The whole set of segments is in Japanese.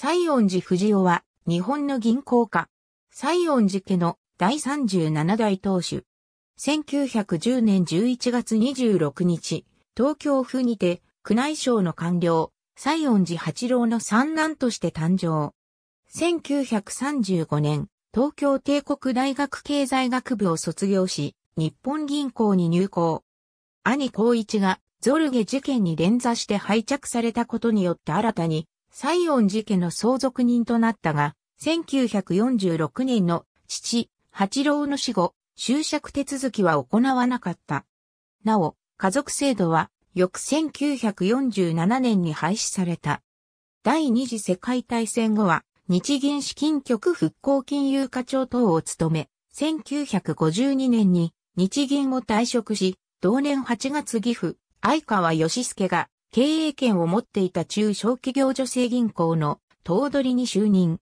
西園寺藤尾は、日本の銀行家。西園寺家の第37代当主。1910年11月26日、東京府にて、宮内省の官僚、西園寺八郎の三男として誕生。1935年、東京帝国大学経済学部を卒業し、日本銀行に入校。兄光一がゾルゲ事件に連座して廃着されたことによって新たに西園寺家の相続人となったが、1946年の父、八郎の死後、就職手続きは行わなかった。なお、家族制度は、翌1947年に廃止された。第二次世界大戦後は、日銀資金局復興金融課長等を務め、1952年に日銀を退職し、同年8月岐阜、相川義介が経営権を持っていた中小企業女性銀行の頭取に就任。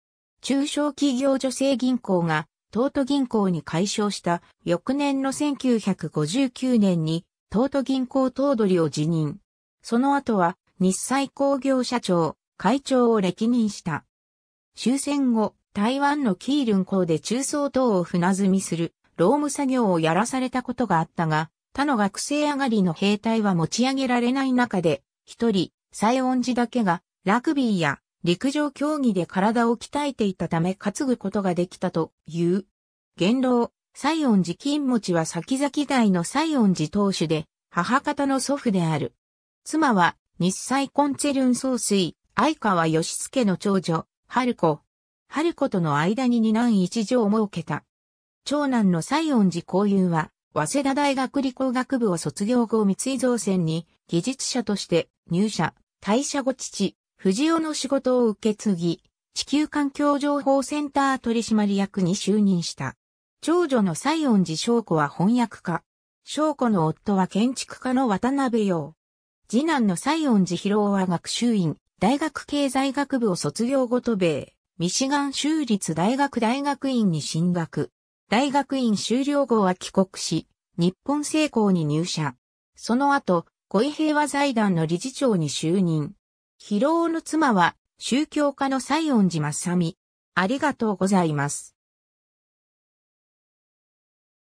中小企業女性銀行が東都銀行に解消した翌年の1959年に東都銀行頭取を辞任。その後は日産工業社長、会長を歴任した。終戦後、台湾のキールン港で中層等を船積みする労務作業をやらされたことがあったが、他の学生上がりの兵隊は持ち上げられない中で、一人、西恩寺だけが、ラグビーや陸上競技で体を鍛えていたため担ぐことができたという。元老、西恩寺金持は先々代の西恩寺当主で、母方の祖父である。妻は、日西コンチェルン総帥、相川義介の長女、春子。春子との間に二男一女を設けた。長男の西恩寺公友は、早稲田大学理工学部を卒業後三井造船に技術者として入社、退社後父、藤尾の仕事を受け継ぎ、地球環境情報センター取締役に就任した。長女の西園寺翔子は翻訳家。翔子の夫は建築家の渡辺洋。次男の西園寺博夫は学習院、大学経済学部を卒業後渡米、ミシガン州立大学大学院に進学。大学院修了後は帰国し、日本製鋼に入社。その後、五位平和財団の理事長に就任。疲労の妻は、宗教家の西園寺正美。ありがとうございます。